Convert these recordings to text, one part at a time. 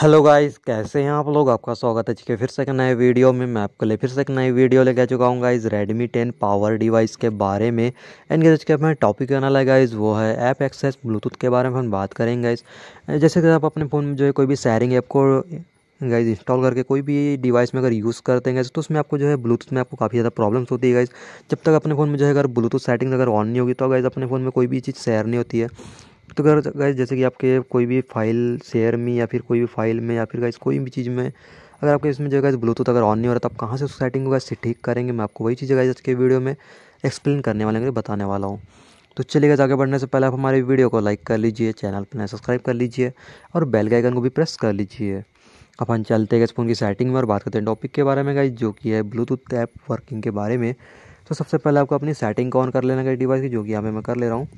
hello guys कैसे हैं आप लोग आपका स्वागत है फिर से एक नए वीडियो में मैं आपके लिए फिर से एक नई वीडियो लेके आ चुका हूँ गाइस रेडमी 10 पावर डिवाइस के बारे में एंड गाइस के अपना टॉपिक आना लगा गाइस वो है ऐप एक्सेस ब्लूटूथ के बारे में हम बात करेंगे गाइस जैसे कि आप अपने फ़ोन में जो है कोई भी शेयरिंग ऐप को गाइज इंस्टॉल करके कोई भी डिवाइस में अगर यूज़ करते हैं तो उसमें आपको जो है ब्लूटूथ में आपको काफ़ी ज़्यादा प्रॉब्लम्स होती है गाइज जब तक अपने फ़ोन में जो है अगर ब्लूटूथ सेटिंग अगर ऑन नहीं होगी तो गाइज अपने फ़ोन में कोई भी चीज़ शेयर नहीं होती है तो अगर गाइज जैसे कि आपके कोई भी फाइल शेयर में या फिर कोई भी फाइल में या फिर गाइज कोई भी चीज़ में अगर आपके इसमें जो है ब्लूटूथ अगर ऑन नहीं हो रहा तो आप कहाँ से उस सेटिंग को इससे ठीक करेंगे मैं आपको वही चीज़ें गाइज आज के वीडियो में एक्सप्लेन करने वाले हैं बताने वाला हूँ तो चलिए गाइज आगे बढ़ने से पहले आप हमारे वीडियो को लाइक कर लीजिए चैनल पर सब्सक्राइब कर लीजिए और बेल के आइकन को भी प्रेस कर लीजिए अपन चलते गए फ़ोन की सेटिंग में और बात करते हैं टॉपिक के बारे में गाइज जो कि है ब्लूटूथ ऐप वर्किंग के बारे में तो सबसे पहले आपको अपनी सेटिंग को ऑन कर लेना है डिवाइस की जो कि यहाँ पे मैं कर ले रहा हूँ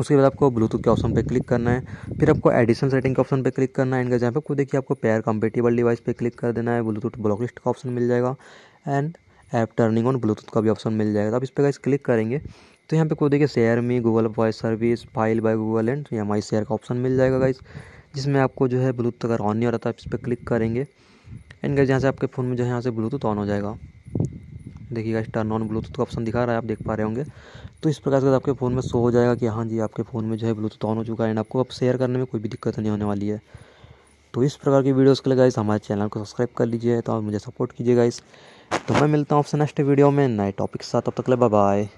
उसके बाद आपको ब्लूटूथ के ऑप्शन पे क्लिक करना है फिर आपको एडिशन सेटिंग के ऑप्शन पे क्लिक करना है एंड जहाँ पे आपको देखिए आपको पेयर कंपेटेबल डिवाइस पे क्लिक कर देना है ब्लूटूथ ब्लॉक लिस्ट का ऑप्शन मिल जाएगा and app turning on Bluetooth का भी ऑप्शन मिल जाएगा तो आप इस पर क्लिक करेंगे तो यहाँ पे को देखिए share me Google voice service file by Google and M I share का ऑप्शन मिल जाएगा गाइस जिसमें आपको जो है ब्लूटूथ अगर ऑन नहीं हो रहा था तो आप इस पर क्लिक करेंगे एंड गाइस यहाँ से आपके फ़ोन में जो है यहाँ से ब्लूटूथ ऑन हो जाएगा देखिएगा स्टार नॉन ब्लूटूथ का ऑप्शन दिखा रहा है आप देख पा रहे होंगे तो इस प्रकार से आपके फ़ोन में शो हो जाएगा कि हाँ जी आपके फ़ोन में जो है ब्लूटूथ ऑन हो चुका है एंड आपको अब शेयर करने में कोई भी दिक्कत नहीं होने वाली है तो इस प्रकार की वीडियोज़ के लिए गाइस हमारे चैनल को सब्सक्राइब कर लीजिए तो मुझे सपोर्ट कीजिए गाइस तो मैं मिलता हूँ आपसे नेक्स्ट वीडियो में नए टॉपिक के साथ तब तक ले बाय